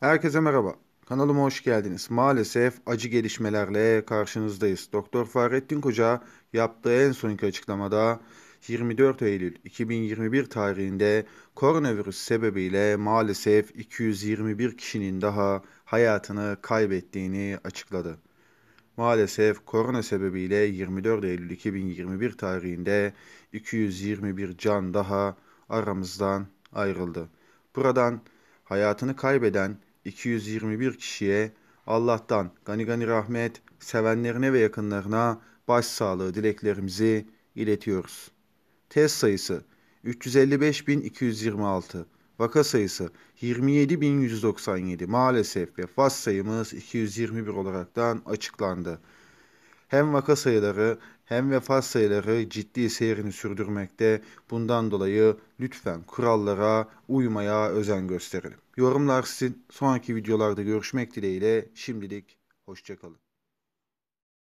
Herkese merhaba. Kanalıma hoş geldiniz. Maalesef acı gelişmelerle karşınızdayız. Doktor Fahrettin Koca yaptığı en sonki açıklamada 24 Eylül 2021 tarihinde koronavirüs sebebiyle maalesef 221 kişinin daha hayatını kaybettiğini açıkladı. Maalesef korona sebebiyle 24 Eylül 2021 tarihinde 221 can daha aramızdan ayrıldı. Buradan hayatını kaybeden 221 kişiye Allah'tan gani gani rahmet sevenlerine ve yakınlarına başsağlığı dileklerimizi iletiyoruz. Test sayısı 355.226, vaka sayısı 27.197 maalesef ve vefat sayımız 221 olaraktan açıklandı. Hem vaka sayıları hem vefat sayıları ciddi seyrini sürdürmekte. Bundan dolayı lütfen kurallara uymaya özen gösterelim. Yorumlar sizin. Sonraki videolarda görüşmek dileğiyle şimdilik hoşçakalın.